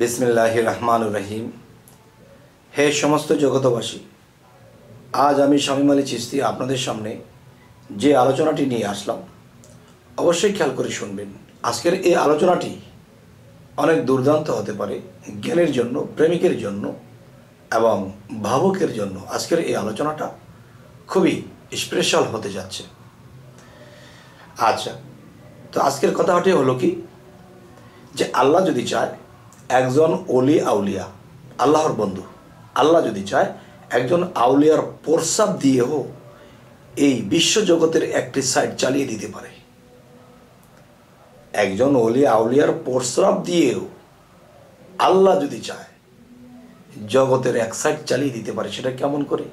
বিসমিল্লাহ রহমান রহিম হে সমস্ত জগতবাসী আজ আমি স্বামী মালী চিস্তি আপনাদের সামনে যে আলোচনাটি নিয়ে আসলাম অবশ্যই খেয়াল করে শুনবেন আজকের এই আলোচনাটি অনেক দুর্দান্ত হতে পারে জ্ঞানের জন্য প্রেমিকের জন্য এবং ভাবকের জন্য আজকের এই আলোচনাটা খুবই স্পেশাল হতে যাচ্ছে আচ্ছা তো আজকের কথাটি হলো কি যে আল্লাহ যদি চায় একজন অলি আউলিয়া আল্লাহর বন্ধু আল্লাহ যদি চায় একজন আউলিয়ার প্রস্তাব দিয়েও এই বিশ্বজগতের একটি সাইড চালিয়ে দিতে পারে একজন অলি আউলিয়ার প্রস্রাব দিয়েও আল্লাহ যদি চায় জগতের এক সাইড চালিয়ে দিতে পারে সেটা কেমন করে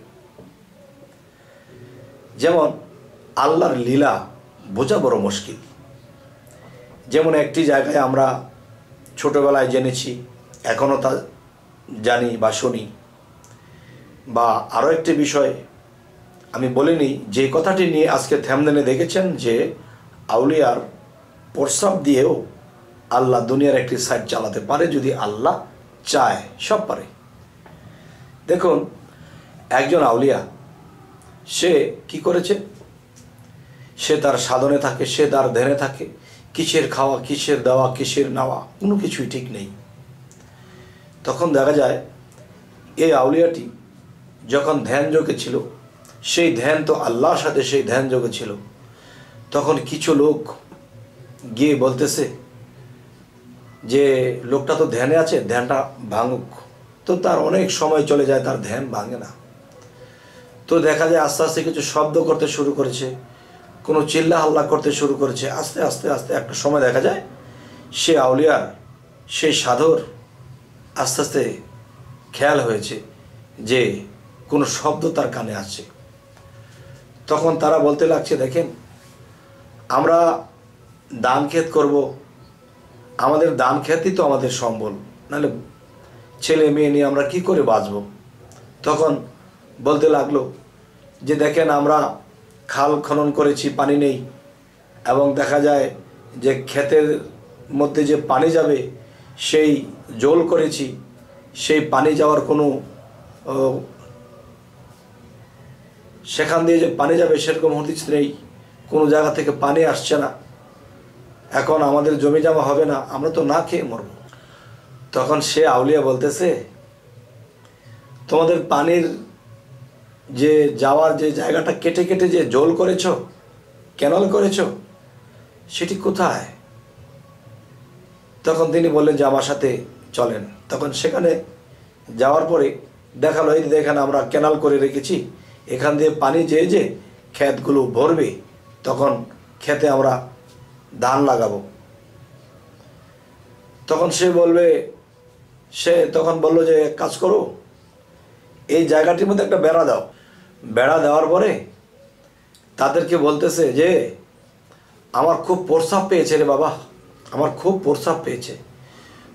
যেমন আল্লাহর লীলা বোঝা বড় মুশকিল যেমন একটি জায়গায় আমরা ছোটোবেলায় জেনেছি এখনও তা জানি বা শুনি বা আরও একটি বিষয় আমি বলিনি যে কথাটি নিয়ে আজকে থ্যামদেনে দেখেছেন যে আউলিয়ার প্রস্রাব দিয়েও আল্লাহ দুনিয়ার একটি সাইড চালাতে পারে যদি আল্লাহ চায় সব পারে দেখুন একজন আউলিয়া সে কি করেছে সে তার সাধনে থাকে সে তার ধ্যানে থাকে কিসের খাওয়া কিসের দেওয়া কিসের নেওয়া কোনো কিছুই ঠিক নেই তখন দেখা যায় এই আউলিয়াটি যখন ধ্যান যোগে ছিল সেই ধ্যান তো আল্লাহর সাথে সেই ধ্যান যোগে ছিল তখন কিছু লোক গিয়ে বলতেছে যে লোকটা তো ধ্যানে আছে ধ্যানটা ভাঙুক তো তার অনেক সময় চলে যায় তার ধ্যান ভাঙে না তো দেখা যায় আস্তে আস্তে কিছু শব্দ করতে শুরু করেছে কোনো চিল্লা হাল্লা করতে শুরু করেছে আস্তে আস্তে আস্তে একটা সময় দেখা যায় সে আউলিয়া সেই সাধর আস্তে আস্তে খেয়াল হয়েছে যে কোনো শব্দ তার কানে আসছে তখন তারা বলতে লাগছে দেখেন আমরা দান খেত করব আমাদের দান খেতই তো আমাদের সম্বল নাহলে ছেলে মেয়ে নিয়ে আমরা কি করে বাঁচব তখন বলতে লাগলো যে দেখেন আমরা খাল খনন করেছি পানি নেই এবং দেখা যায় যে ক্ষেতের মধ্যে যে পানি যাবে সেই জল করেছি সেই পানি যাওয়ার কোনো সেখান দিয়ে যে পানি যাবে সেরকম হতিস নেই কোনো জায়গা থেকে পানি আসছে না এখন আমাদের জমি জমা হবে না আমরা তো না খেয়ে মরব তখন সে আউলিয়া বলতেছে তোমাদের পানির যে যাওয়ার যে জায়গাটা কেটে কেটে যে জল করেছ ক্যানাল করেছ সেটি কোথায় তখন তিনি বললেন যে আমার সাথে চলেন তখন সেখানে যাওয়ার পরে দেখালো এই এখানে আমরা ক্যানাল করে রেখেছি এখান দিয়ে পানি যেয়ে যে ক্ষেতগুলো ভরবে তখন খেতে আমরা ধান লাগাবো তখন সে বলবে সে তখন বলল যে কাজ করো এই জায়গাটির মধ্যে একটা বেড়া দাও বেড়া দেওয়ার পরে তাদেরকে বলতেছে যে আমার খুব প্রস্রাব পেয়েছে রে বাবা আমার খুব প্রস্রাব পেয়েছে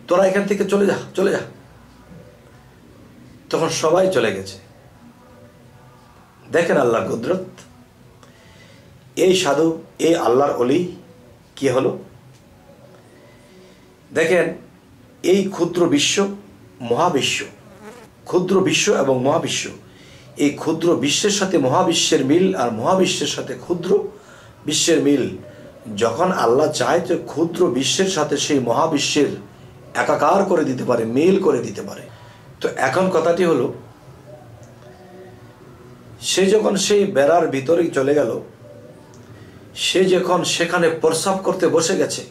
তোরা এখান থেকে চলে যা চলে যা তখন সবাই চলে গেছে দেখেন আল্লাহ কুদরত এই সাধু এই আল্লাহর অলি কি হলো দেখেন এই ক্ষুদ্র বিশ্ব মহাবিশ্ব ক্ষুদ্র বিশ্ব এবং মহাবিশ্ব এই ক্ষুদ্র বিশ্বের সাথে মহাবিশ্বের মিল আর মহাবিশ্বের সাথে ক্ষুদ্র বিশ্বের মিল যখন আল্লাহ চায় তো ক্ষুদ্র বিশ্বের সাথে সেই মহাবিশ্বের একাকার করে দিতে পারে মেল করে দিতে পারে তো এখন কথাটি হলো সে যখন সেই বেড়ার ভিতরে চলে গেল সে যখন সেখানে প্রস্রাব করতে বসে গেছে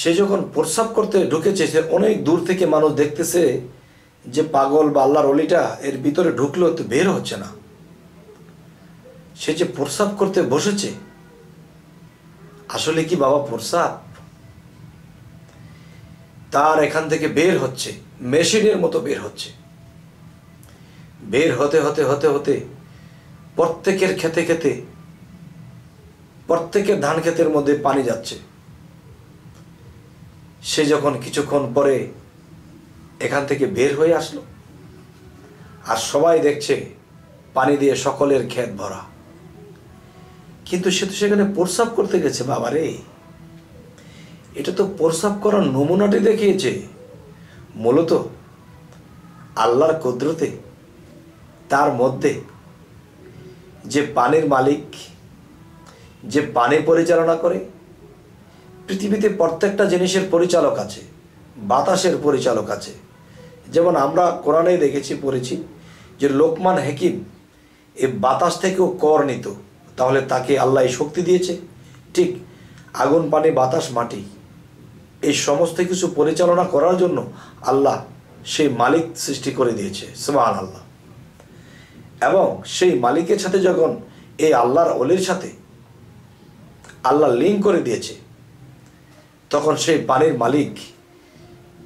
সে যখন প্রস্রাব করতে ঢুকেছে সে অনেক দূর থেকে মানুষ দেখতেছে যে পাগল বা আল্লাহর অলিটা এর ভিতরে ঢুকলেও তো বের হচ্ছে না সে যে প্রস্রাব করতে বসেছে আসলে কি বাবা প্রস্রাব তার এখান থেকে বের হচ্ছে মেশিনের মতো বের হচ্ছে বের হতে হতে হতে হতে প্রত্যেকের খেতে খেতে প্রত্যেকের ধান ক্ষেতের মধ্যে পানি যাচ্ছে সে যখন কিছুক্ষণ পরে এখান থেকে বের হয়ে আসলো আর সবাই দেখছে পানি দিয়ে সকলের ক্ষেত ভরা কিন্তু সে তো সেখানে প্রস্রাব করতে গেছে বাবা রে এটা তো প্রস্রাব করার নমুনাটি দেখিয়েছে মূলত আল্লাহর কুদরতে তার মধ্যে যে পানির মালিক যে পানি পরিচালনা করে পৃথিবীতে প্রত্যেকটা জিনিসের পরিচালক আছে বাতাসের পরিচালক আছে যেমন আমরা কোরআনে দেখেছি পড়েছি যে লোকমান হেকিম এ বাতাস থেকেও কর নিত তাহলে তাকে আল্লাহ এই শক্তি দিয়েছে ঠিক আগুন পানি বাতাস মাটি এই সমস্ত কিছু পরিচালনা করার জন্য আল্লাহ সেই মালিক সৃষ্টি করে দিয়েছে সুমান আল্লাহ এবং সেই মালিকের সাথে যখন এই আল্লাহর অলির সাথে আল্লাহ লিঙ্ক করে দিয়েছে তখন সেই পানির মালিক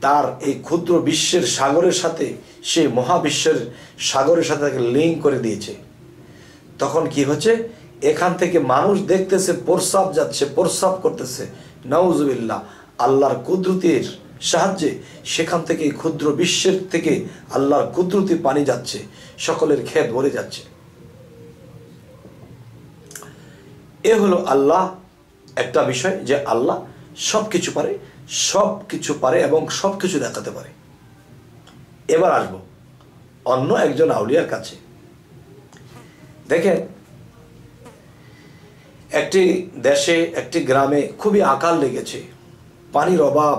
তার এই ক্ষুদ্র বিশ্বের সাগরের সাথে সে মহাবিশ্বের সাগরের সাথে তাকে লিঙ্ক করে দিয়েছে তখন কি হচ্ছে এখান থেকে মানুষ দেখতেছে প্রস্রাব যাচ্ছে প্রস্রাব করতেছে নওজবিল্লা আল্লাহর কুদরতির সাহায্যে সেখান থেকে ক্ষুদ্র বিশ্বের থেকে আল্লাহর কুদরতি পানি যাচ্ছে সকলের খেত ভরে যাচ্ছে এ হলো আল্লাহ একটা বিষয় যে আল্লাহ সব কিছু পারে সব কিছু পারে এবং সব কিছু দেখাতে পারে এবার আসব অন্য একজন আউলিয়ার কাছে দেখেন একটি দেশে একটি গ্রামে খুবই আকার লেগেছে পানির অভাব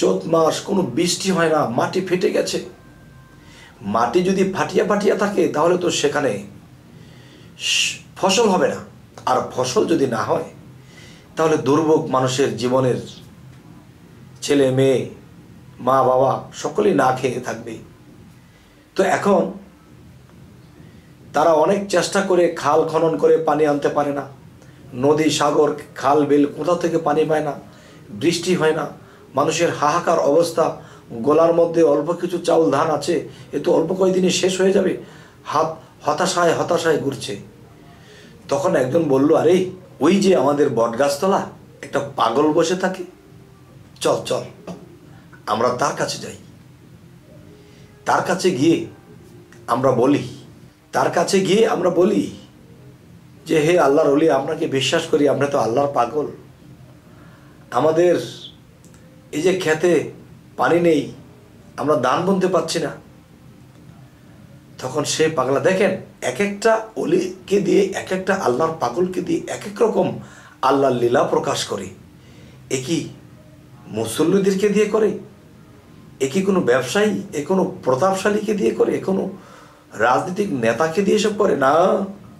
চোত মাস কোনো বৃষ্টি হয় না মাটি ফেটে গেছে মাটি যদি ফাটিয়া ফাটিয়া থাকে তাহলে তো সেখানে ফসল হবে না আর ফসল যদি না হয় তাহলে দুর্ভোগ মানুষের জীবনের ছেলে মেয়ে মা বাবা সকলেই না খেয়ে থাকবে তো এখন তারা অনেক চেষ্টা করে খাল খনন করে পানি আনতে পারে না নদী সাগর খাল বিল কোথাও থেকে পানি পায় না বৃষ্টি হয় না মানুষের হাহাকার অবস্থা গোলার মধ্যে অল্প কিছু চাল ধান আছে এ তো অল্প কয়েকদিনে শেষ হয়ে যাবে হাত হতাশায় হতাশায় ঘুরছে তখন একজন বলল আরে ওই যে আমাদের বটগাছতলা একটা পাগল বসে থাকে চল চল আমরা তার কাছে যাই তার কাছে গিয়ে আমরা বলি তার কাছে গিয়ে আমরা বলি যে হে আল্লাহর অলি আপনাকে বিশ্বাস করি আমরা তো আল্লাহর পাগল আমাদের এই যে খেতে পানি নেই আমরা দান বনতে পারছি না তখন সে পাগলা দেখেন এক একটা অলিকে দিয়ে এক একটা আল্লাহর পাগলকে দিয়ে এক এক রকম আল্লাহর লীলা প্রকাশ করে একই মুসল্লিদেরকে দিয়ে করে এ কি কোনো ব্যবসায়ী এ কোনো প্রতাপশালীকে দিয়ে করে এ কোনো রাজনৈতিক নেতাকে দিয়ে এসব করে না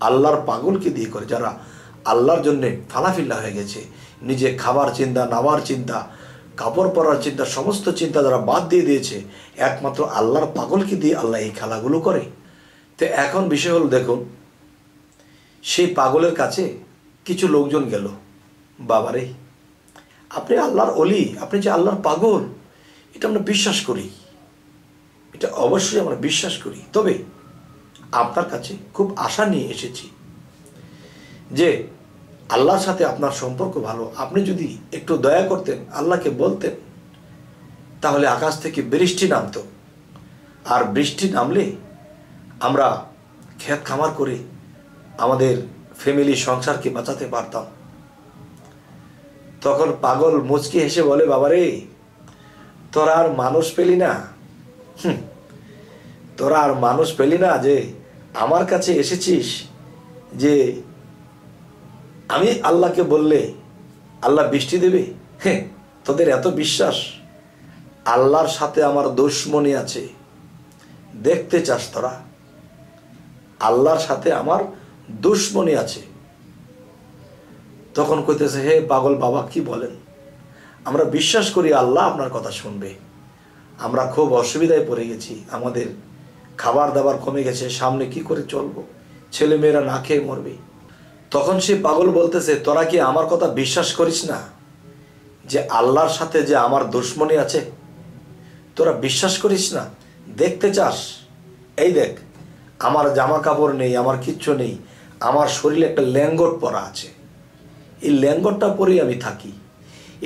আল্লাহর পাগলকে দিয়ে করে যারা আল্লাহর জন্যে ফালাফিল্লা হয়ে গেছে নিজে খাবার চিন্তা নামার চিন্তা কাপড় পরার চিন্তা সমস্ত চিন্তা যারা বাদ দিয়ে দিয়েছে একমাত্র আল্লাহর পাগলকে দিয়ে আল্লাহ এই খেলাগুলো করে তো এখন বিষয় হল দেখুন সেই পাগলের কাছে কিছু লোকজন গেল বাবারে আপনি আল্লাহর অলি আপনি যে আল্লাহর পাগল এটা আমরা বিশ্বাস করি এটা অবশ্যই আমরা বিশ্বাস করি তবে আপনার কাছে খুব আশা নিয়ে এসেছি যে আল্লাহর সাথে আপনার সম্পর্ক ভালো আপনি যদি একটু দয়া করতেন আল্লাহকে বলতেন তাহলে আকাশ থেকে বৃষ্টি নামতো আর বৃষ্টি নামলে আমরা খেত খামার করে আমাদের ফ্যামিলি সংসারকে বাঁচাতে পারতাম তখন পাগল মুচকি হেসে বলে বাবারে তোরা আর মানুষ পেলি না তোরা আর মানুষ পেলি না যে আমার কাছে এসেছিস যে আমি আল্লাহকে বললে আল্লাহ বৃষ্টি দেবে হ্যাঁ তোদের এত বিশ্বাস আল্লাহর সাথে আমার দুশ্মনি আছে দেখতে চাস তোরা আল্লাহর সাথে আমার দুশ্মনি আছে তখন কইতেছে হে পাগল বাবা কি বলেন আমরা বিশ্বাস করি আল্লাহ আপনার কথা শুনবে আমরা খুব অসুবিধায় পড়ে গেছি আমাদের খাবার দাবার কমে গেছে সামনে কি করে চলবো ছেলেমেয়েরা না খেয়ে মরবে তখন সে পাগল বলতেছে তোরা কি আমার কথা বিশ্বাস করিস না যে আল্লাহর সাথে যে আমার দুশ্মনী আছে তোরা বিশ্বাস করিস না দেখতে চাস এই দেখ আমার জামা কাপড় নেই আমার কিচ্ছু নেই আমার শরীরে একটা ল্যাঙ্গট পরা আছে এই ল্যাঙ্গরটা পরেই আমি থাকি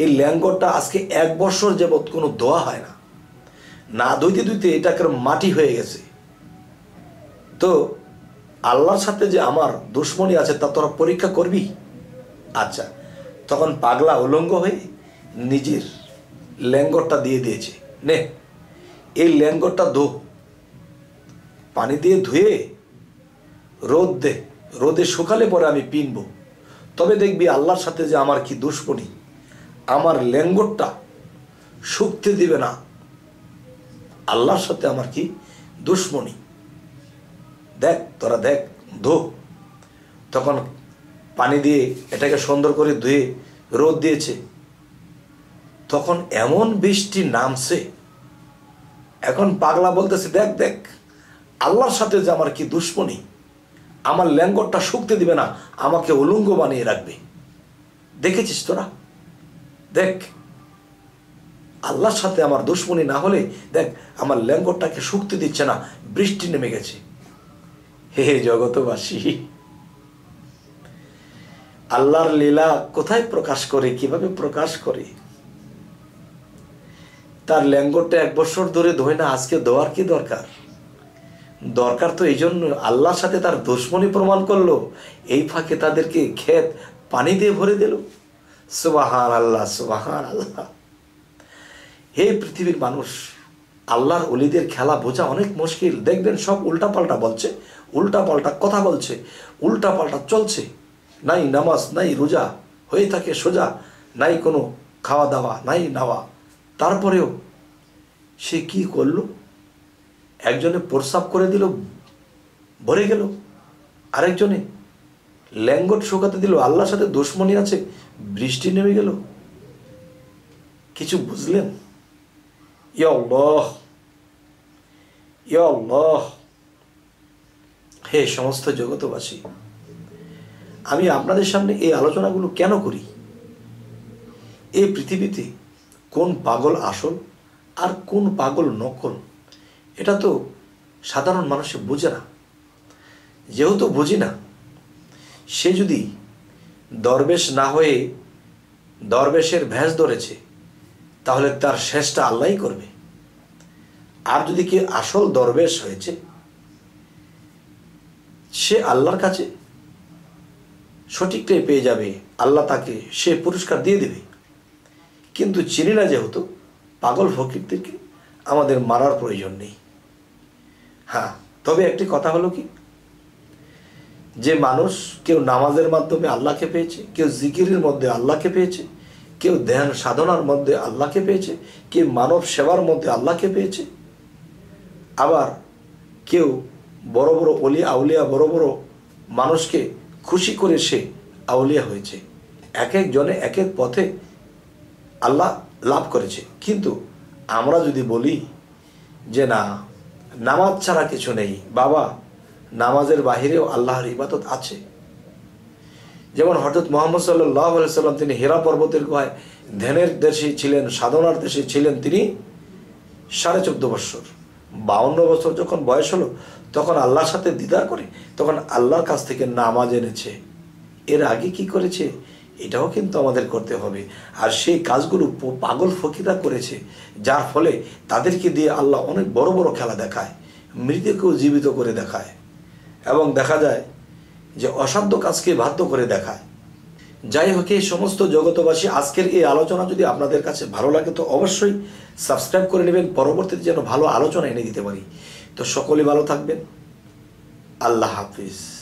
এই ল্যাঙ্গরটা আজকে এক বছর যাবৎ কোনো ধোয়া হয় না না ধুইতে ধুইতে এটা কেন মাটি হয়ে গেছে তো আল্লাহর সাথে যে আমার দুশ্মনী আছে তা তোরা পরীক্ষা করবি আচ্ছা তখন পাগলা উলঙ্গ হয়ে নিজের ল্যাঙ্গরটা দিয়ে দিয়েছে নে এই ল্যাঙ্গরটা ধো পানি দিয়ে ধুয়ে রোদ দে রোদে শুকালে পরে আমি পিনবো তবে দেখবি আল্লাহর সাথে যে আমার কি দুশ্মনী আমার ল্যাঙ্গটটা শুকতে দিবে না আল্লাহর সাথে আমার কি দুশ্মনী দেখ তোরা দেখ ধো তখন পানি দিয়ে এটাকে সুন্দর করে ধুয়ে রোদ দিয়েছে তখন এমন বৃষ্টি নামছে এখন পাগলা বলতেছে দেখ দেখ আল্লাহর সাথে যে আমার কি দুশ্মনী আমার ল্যাঙ্গটটা শুকতে দিবে না আমাকে উলঙ্গ বানিয়ে রাখবে দেখেছিস তোরা দেখ আল্লাহর সাথে আমার দুশ্মনী না হলে দেখ আমার ল্যাঙ্গটটাকে শুকতে দিচ্ছে না বৃষ্টি নেমে গেছে হে জগতবাসী আল্লাহর লীলা কোথায় প্রকাশ করে কিভাবে প্রকাশ করে তার ল্যাঙ্গটটা এক বছর ধরে ধোয় না আজকে ধোয়ার কি দরকার দরকার তো এই জন্য আল্লাহর সাথে তার দুশ্মনী প্রমাণ করলো এই ফাঁকে তাদেরকে ক্ষেত পানি দিয়ে ভরে দিল সুবাহান আল্লাহ সুবাহান আল্লাহ হে পৃথিবীর মানুষ আল্লাহর অলিদের খেলা বোঝা অনেক মুশকিল দেখবেন সব উল্টাপাল্টা বলছে উল্টা পাল্টা কথা বলছে উল্টাপাল্টা চলছে নাই নামাজ নাই রোজা হয়ে থাকে সোজা নাই কোনো খাওয়া দাওয়া নাই নাওয়া তারপরেও সে কি করলো একজনে প্রস্রাব করে দিল ভরে গেল আরেকজনে ল্যাঙ্গট শোকাতে দিল আল্লাহর সাথে দুশ্মনী আছে বৃষ্টি নেমে গেল কিছু বুঝলেন হে সমস্ত জগতবাসী আমি আপনাদের সামনে এই আলোচনাগুলো কেন করি এই পৃথিবীতে কোন পাগল আসল আর কোন পাগল নকল এটা তো সাধারণ মানুষে বোঝে না যেহেতু বুঝি না সে যদি দরবেশ না হয়ে দরবেশের ভ্যাস ধরেছে তাহলে তার শেষটা আল্লাহ করবে আর যদি কি আসল দরবেশ হয়েছে সে আল্লাহর কাছে সঠিকটাই পেয়ে যাবে আল্লাহ তাকে সে পুরস্কার দিয়ে দেবে কিন্তু চিনি না যেহেতু পাগল ফকিরদেরকে আমাদের মারার প্রয়োজন নেই হ্যাঁ তবে একটি কথা হলো কি যে মানুষ কেউ নামাজের মাধ্যমে আল্লাহকে পেয়েছে কেউ জিকিরের মধ্যে আল্লাহকে পেয়েছে কেউ ধ্যান সাধনার মধ্যে আল্লাহকে পেয়েছে কেউ মানব সেবার মধ্যে আল্লাহকে পেয়েছে আবার কেউ বড় বড় অলিয়া আউলিয়া বড় বড় মানুষকে খুশি করে সে আউলিয়া হয়েছে এক একজনে এক এক পথে আল্লাহ লাভ করেছে কিন্তু আমরা যদি বলি যে না নামাজ ছাড়া কিছু নেই বাবা নামাজের বাহিরেও আল্লাহর ইবাদত আছে যেমন হঠাৎ মোহাম্মদ সাল্লাহ সাল্লাম তিনি হেরা পর্বতের গুহায় ধ্যানের দেশে ছিলেন সাধনার দেশে ছিলেন তিনি সাড়ে চোদ্দ বৎসর বাউন্ন বছর যখন বয়স হলো তখন আল্লাহর সাথে দিদার করে তখন আল্লাহর কাছ থেকে নামাজ এনেছে এর আগে কি করেছে এটাও কিন্তু আমাদের করতে হবে আর সেই কাজগুলো পাগল ফকিরা করেছে যার ফলে তাদেরকে দিয়ে আল্লাহ অনেক বড় বড় খেলা দেখায় মৃতকেও জীবিত করে দেখায় এবং দেখা যায় যে অসাধ্য কাজকে বাধ্য করে দেখায় যাই হোক এই সমস্ত জগতবাসী আজকের এই আলোচনা যদি আপনাদের কাছে ভালো লাগে তো অবশ্যই সাবস্ক্রাইব করে নেবেন পরবর্তীতে যেন ভালো আলোচনা এনে দিতে পারি তো সকলে ভালো থাকবেন আল্লাহ হাফিজ